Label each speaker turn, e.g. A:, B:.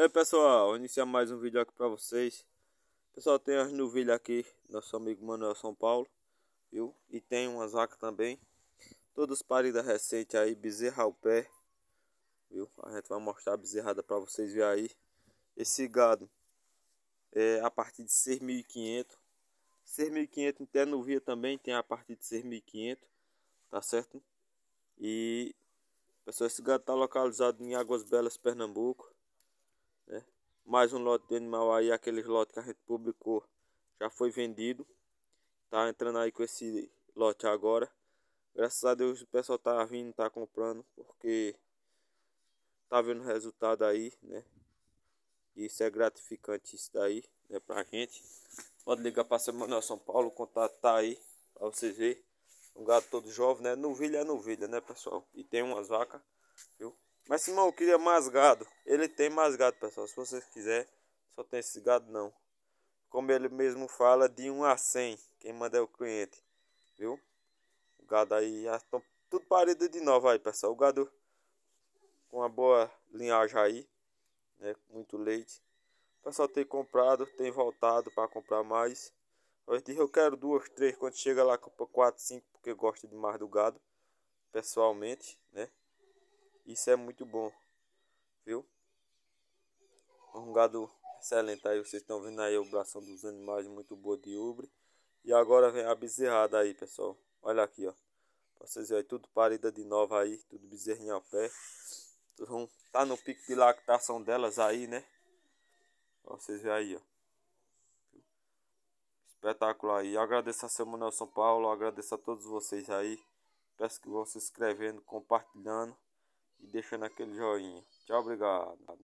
A: E aí pessoal, iniciar mais um vídeo aqui pra vocês Pessoal, tem as novilhas aqui, nosso amigo Manuel São Paulo viu? E tem umas vacas também Todas paridas recentes aí, bezerra ao pé viu? A gente vai mostrar a bezerrada pra vocês verem aí Esse gado é a partir de 6.500 6.500 até novia também tem a partir de 6.500 Tá certo? E pessoal, esse gado tá localizado em Águas Belas, Pernambuco né? Mais um lote do animal aí, aqueles lotes que a gente publicou, já foi vendido. Tá entrando aí com esse lote agora. Graças a Deus o pessoal tá vindo, tá comprando, porque tá vendo resultado aí, né? Isso é gratificante isso daí, né, pra gente. Pode ligar pra Semana São Paulo, o contato tá aí, pra vocês verem. Um gato todo jovem, né? Novilha é novilha, né, pessoal? E tem umas vacas, viu? Mas se irmão queria mais gado. Ele tem mais gado, pessoal. Se vocês quiserem, só tem esse gado não. Como ele mesmo fala, de 1 a 100. Quem manda é o cliente. Viu? O gado aí já estão tudo parido de novo aí, pessoal. O gado com uma boa linhagem aí. Né? Muito leite. O pessoal tem comprado, tem voltado para comprar mais. Hoje eu quero duas, três. Quando chega lá, compra quatro, cinco, porque gosta demais do gado. Pessoalmente, né? Isso é muito bom, viu? Um gado excelente aí, vocês estão vendo aí a obração dos animais muito boa de ubre. E agora vem a bezerrada aí, pessoal. Olha aqui, ó. Vocês vocês aí, tudo parida de nova aí, tudo bezerrinho ao pé. Então, tá no pico de lactação delas aí, né? vocês vêem aí, ó. Espetáculo aí. Agradeço a seu Manuel São Paulo, agradeço a todos vocês aí. Peço que vão se inscrevendo, compartilhando e deixando aquele joinha. Tchau, obrigado.